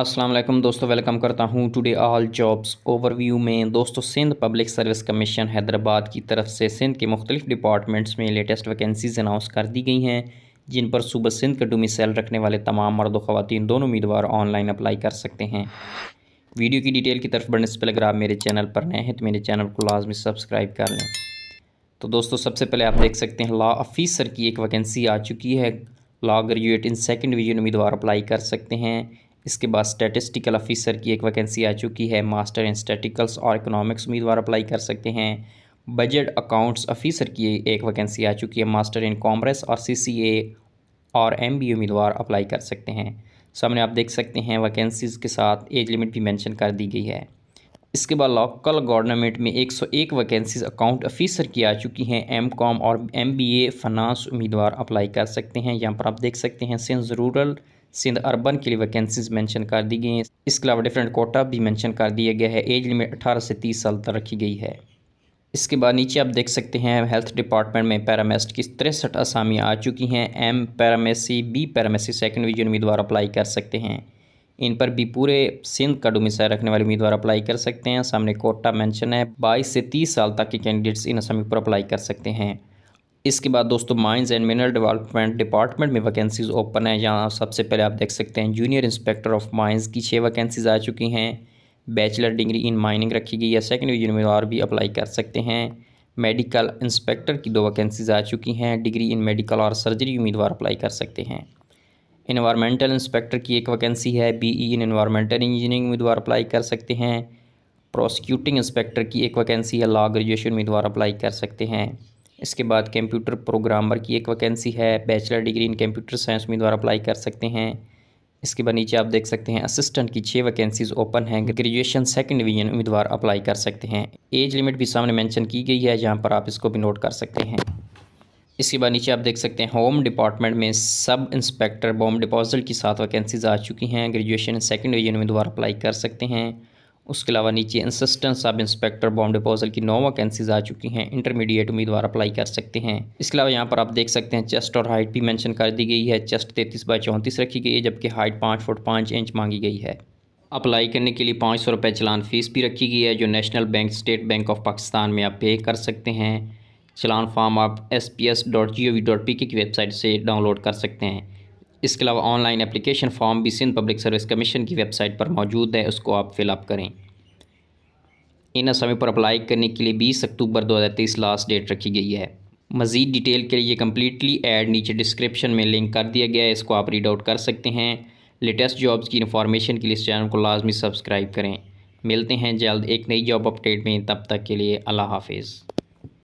असलम दोस्तों वेलकम करता हूँ टुडे ऑल जॉब्स ओवरव्यू में दोस्तों Sindh public service commission Hyderabad की तरफ से सिंध के मुख्तलिफ डिपार्टमेंट्स में लेटेस्ट वैकेंसीज अनाउंस कर दी गई हैं जिन पर सुबह सिंध का डोमिसल रखने वाले तमाम मर्द ख़वान दोनों उम्मीदवार ऑनलाइन अप्लाई कर सकते हैं वीडियो की डिटेल की तरफ बढ़ने से पहले अगर आप मेरे चैनल पर नए हैं तो मेरे चैनल को लाजमी सब्सक्राइब कर लें तो दोस्तों सबसे पहले आप देख सकते हैं लॉ ऑफिसर की एक वैकेंसी आ चुकी है law graduate in second division उम्मीदवार अप्लाई कर सकते हैं इसके बाद स्टैटिस्टिकल ऑफिसर की एक वैकेंसी आ चुकी है मास्टर इन स्टैटिकल्स और इकोनॉमिक्स उम्मीदवार अप्लाई कर सकते हैं बजट अकाउंट्स ऑफिसर की एक वैकेंसी आ चुकी है मास्टर इन कॉमर्स और सीसीए और एमबीए उम्मीदवार अप्लाई कर सकते हैं सामने आप देख सकते हैं वैकेंसीज़ के साथ एज लिमिट भी मैंशन कर दी गई है इसके बाद लोकल गवर्नमेंट में 101 वैकेंसीज अकाउंट ऑफिसर की आ चुकी हैं एम कॉम और एम बी ए उम्मीदवार अप्लाई कर सकते हैं यहाँ पर आप देख सकते हैं सिंध रूरल सिंध अर्बन के लिए वैकेंसीज मेंशन कर दी गई हैं इसके अलावा डिफरेंट कोटा भी मेंशन कर दिया गया है एज लिमिट अठारह से तीस साल तक रखी गई है इसके बाद नीचे आप देख सकते हैं हेल्थ डिपार्टमेंट में पैरामेस्ट की तिरसठ असामियाँ आ चुकी हैं M pharmacy B pharmacy second division उम्मीदवार अप्लाई कर सकते हैं इन पर भी पूरे सिंध का डोमिसाइल रखने वाले उम्मीदवार अप्लाई कर सकते हैं सामने कोटा मेंशन है 22 से 30 साल तक के कैंडिडेट्स इन असामी पर अप्लाई कर सकते हैं इसके बाद दोस्तों mines and mineral development department में वैकेंसीज ओपन है यहाँ सबसे पहले आप देख सकते हैं जूनियर इंस्पेक्टर ऑफ माइंस की छः वैकेंसीज आ चुकी हैं बैचलर डिग्री इन माइनिंग रखी गई है सेकेंड डिवीजन उम्मीदवार भी अप्लाई कर सकते हैं मेडिकल इंस्पेक्टर की दो वैकेंसीज आ चुकी हैं डिग्री इन मेडिकल और सर्जरी उम्मीदवार अप्लाई कर सकते हैं इन्वायरमेंटल इंस्पेक्टर की एक वैकेंसी है बीई इन इन्वायरमेंटल इंजीनियरिंग उम्मीदवार अप्लाई कर सकते हैं प्रोसिक्यूटिंग इंस्पेक्टर की एक वैकेंसी है लॉ ग्रेजुएशन उम्मीदवार अप्लाई कर सकते हैं इसके बाद कंप्यूटर प्रोग्रामर की एक वैकेंसी है bachelor degree in computer science उम्मीदवार अप्लाई कर सकते हैं इसके बाद नीचे आप देख सकते हैं असिस्टेंट की छः वैकेंसीज़ ओपन हैं ग्रेजुएशन सेकंड डिवीजन उम्मीदवार अप्लाई कर सकते हैं एज लिमिट भी सामने मेंशन की गई है जहां पर आप इसको भी नोट कर सकते हैं इसके बाद नीचे आप देख सकते हैं होम डिपार्टमेंट में सब इंस्पेक्टर बॉम डिपॉजिट की सात वैकेंसीज आ चुकी हैं ग्रेजुएशन सेकेंड डिवीजन में दोबारा अप्लाई कर सकते हैं उसके अलावा नीचे असिस्टेंट सब इंस्पेक्टर बॉम डिपोजल की नौ वैकेंसीज आ चुकी हैं इंटरमीडिएट उम्मीदवार अप्लाई कर सकते हैं इसके अलावा यहाँ पर आप देख सकते हैं चेस्ट और हाइट भी मेंशन कर दी गई है चेस्ट तैंतीस बाई चौंतीस रखी गई है जबकि हाइट पाँच फुट पाँच इंच मांगी गई है अप्लाई करने के लिए पाँच सौ रुपये चलान फीस भी रखी गई है जो national bank state bank of Pakistan में आप पे कर सकते हैं चलान फॉर्म आप S P S dot G O V dot P K की वेबसाइट से डाउनलोड कर सकते हैं इसके अलावा ऑनलाइन एप्लीकेशन फॉर्म भी सिंध पब्लिक सर्विस कमीशन की वेबसाइट पर मौजूद है उसको आप फिलअप करें इन समय पर अप्लाई करने के लिए बीस अक्टूबर दो हज़ार तेईस लास्ट डेट रखी गई है मज़ीद डिटेल के लिए कम्प्लीटली एड नीचे डिस्क्रिप्शन में लिंक कर दिया गया है इसको आप रीड आउट कर सकते हैं लेटेस्ट जॉब्स की इन्फॉर्मेशन के लिए इस चैनल को लाजमी सब्सक्राइब करें मिलते हैं जल्द एक नई जॉब अपडेट में तब तक के लिए अल्लाह हाफिज़